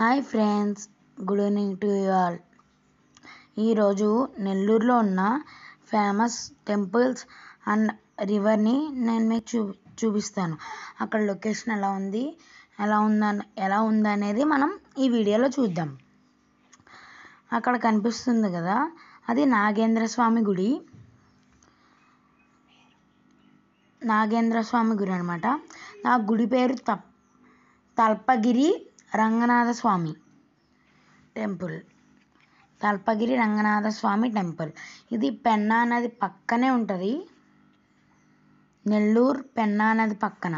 hi friends good evening to you all ఈరోజు నెల్లూరులో ఉన్న ఫేమస్ టెంపుల్స్ అండ్ రివర్ని నేను మీకు చూ చూపిస్తాను అక్కడ లొకేషన్ ఎలా ఉంది ఎలా ఉందని ఎలా ఉందనేది మనం ఈ వీడియోలో చూద్దాం అక్కడ కనిపిస్తుంది కదా అది నాగేంద్ర స్వామి గుడి నాగేంద్ర స్వామి గుడి అనమాట నా గుడి పేరు తప్ తల్పగిరి రంగనాథ స్వామి టెంపుల్ తల్పగిరి రంగనాథ స్వామి టెంపుల్ ఇది పెన్నా నది పక్కనే ఉంటుంది నెల్లూరు పెన్నా నది పక్కన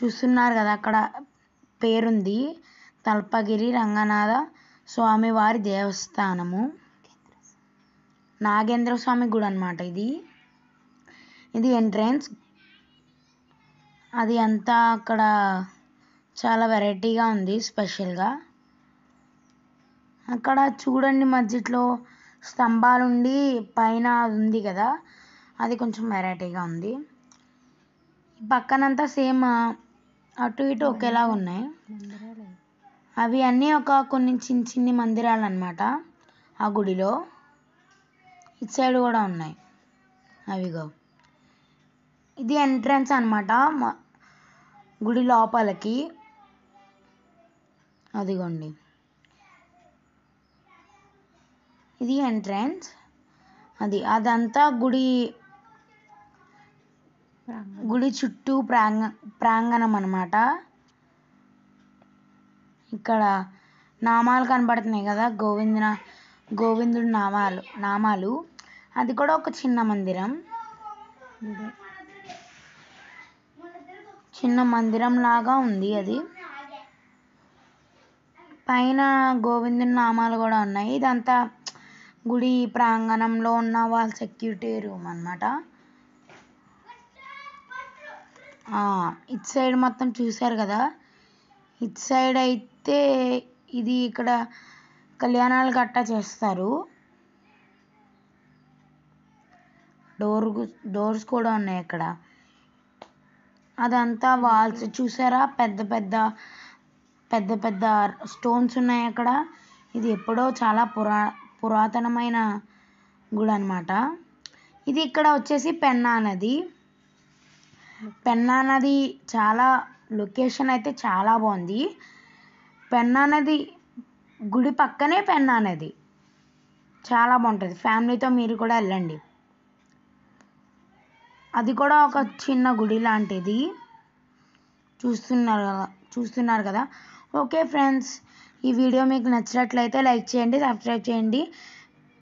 చూస్తున్నారు కదా అక్కడ పేరుంది తల్పగిరి రంగనాథ స్వామివారి దేవస్థానము నాగేంద్ర స్వామి గుడి అనమాట ఇది ఇది ఎంట్రన్స్ అది అంతా అక్కడ చాలా వెరైటీగా ఉంది స్పెషల్గా అక్కడ చూడండి మధ్యలో స్తంభాలు ఉండి పైన ఉంది కదా అది కొంచెం వెరైటీగా ఉంది పక్కనంతా సేమ్ అటు ఇటు ఒకేలా ఉన్నాయి అవి అన్నీ ఒక కొన్ని చిన్న చిన్ని మందిరాలు అనమాట ఆ గుడిలో ఇటు సైడ్ కూడా ఉన్నాయి అవిగో ఇది ఎంట్రన్స్ అనమాట గుడి లోపలికి అదిగోండి ఇది ఎంట్రన్స్ అది అదంతా గుడి గుడి చుట్టూ ప్రాంగ ప్రాంగణం అనమాట ఇక్కడ నామాలు కనబడుతున్నాయి కదా గోవింద గోవిందుడు నామాలు నామాలు అది కూడా ఒక చిన్న మందిరం చిన్న మందిరం లాగా ఉంది అది పైన గోవిందుని నామాలు కూడా ఉన్నాయి ఇదంతా గుడి ప్రాంగణంలో ఉన్న వాళ్ళ సెక్యూరిటీ రూమ్ అనమాట ఇటు సైడ్ మొత్తం చూశారు కదా ఇటు సైడ్ అయితే ఇది ఇక్కడ కళ్యాణాలు గట్టా చేస్తారు డోర్ డోర్స్ కూడా ఉన్నాయి ఇక్కడ అదంతా వాల్స్ చూసారా పెద్ద పెద్ద పెద్ద పెద్ద స్టోన్స్ ఉన్నాయి అక్కడ ఇది ఎప్పుడో చాలా పురా పురాతనమైన గుడి అనమాట ఇది ఇక్కడ వచ్చేసి పెన్నా నది పెన్నా నది చాలా లొకేషన్ అయితే చాలా బాగుంది పెన్నా నది గుడి పక్కనే పెన్నా నది చాలా బాగుంటుంది ఫ్యామిలీతో మీరు కూడా వెళ్ళండి అది కూడా ఒక చిన్న గుడి లాంటిది చూస్తున్నారు కదా చూస్తున్నారు కదా ఓకే ఫ్రెండ్స్ ఈ వీడియో మీకు నచ్చినట్లయితే లైక్ చేయండి సబ్స్క్రైబ్ చేయండి